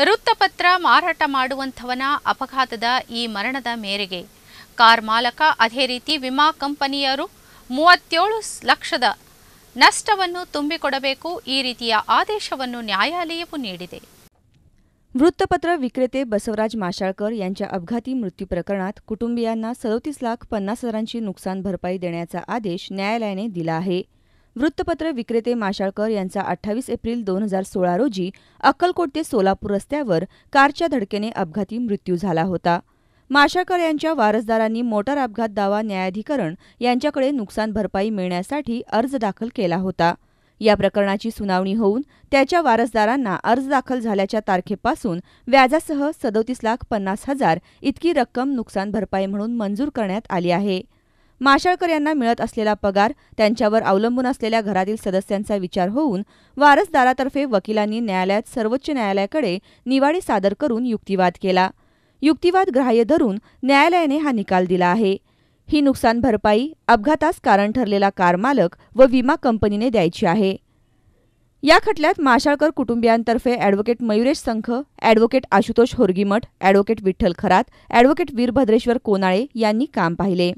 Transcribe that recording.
ವೃತ್ತಪತ್ರ ಮಾರಾಟ ಮಾಡುವಂಥವನ ಅಪಘಾತದ ಈ ಮರಣದ ಮೇರೆಗೆ ಕಾರ್ ಮಾಲಕ ಅದೇ ರೀತಿ ವಿಮಾ ಕಂಪನಿಯರು ಮೂವತ್ತೇಳು ಲಕ್ಷದ ನಷ್ಟವನ್ನು ತುಂಬಿಕೊಡಬೇಕು ಈ ರೀತಿಯ ಆದೇಶವನ್ನು ನ್ಯಾಯಾಲಯವು ನೀಡಿದೆ ವೃತ್ತಪತ್ರ ವಿಕ್ರೇತೆ ಬಸವರಾಜ ಮಾಶಾಳ್ಕರ್ यांच्या ಅಪಘಾತಿ ಮೃತ್ಯು ಪ್ರಕರಣ ಕುಟುಂಬಿಯನ್ನ ಸದೋತಿಸ್ ಲಾಖ ಪನ್ನಾಸ್ हजारांची नुकसान भरपाई देण्याचा आदेश ನ್ಯಾಯಾಲಯನೆ दिला आहे वृत्तपत्र विक्रेते माशाळकर यांचा अठ्ठावीस एप्रिल दोन हजार सोळा रोजी अक्कलकोट ते सोलापूर रस्त्यावर कारच्या धडकेने अपघाती मृत्यू झाला होता माशाळकर यांच्या वारसदारांनी मोटार अपघात दावा न्यायाधिकरण यांच्याकडे नुकसान भरपाई मिळण्यासाठी अर्ज दाखल केला होता या प्रकरणाची सुनावणी होऊन त्याच्या वारसदारांना अर्ज दाखल झाल्याच्या तारखेपासून व्याजासह सदोतीस लाख पन्नास हजार इतकी रक्कम नुकसान भरपाई म्हणून मंजूर करण्यात आली आहे माशाळकर यांना मिळत असलेला पगार त्यांच्यावर अवलंबून असलेल्या घरातील सदस्यांचा विचार होऊन वारसदारातर्फे वकिलांनी न्यायालयात सर्वोच्च न्यायालयाकडे निवाडी सादर करून युक्तिवाद केला युक्तिवाद ग्राह्य धरून न्यायालयाने हा निकाल दिला आहे ही नुकसान भरपाई अपघातास कारण ठरलेला कार मालक व विमा कंपनीने द्यायची आहे या खटल्यात माशाळकर कुटुंबियांतर्फे advocate Mayuresh Sankh advocate Ashutosh Horgimath advocate Vitthal Kharat advocate Veerbhadreshwar Konale यांनी काम पाहिले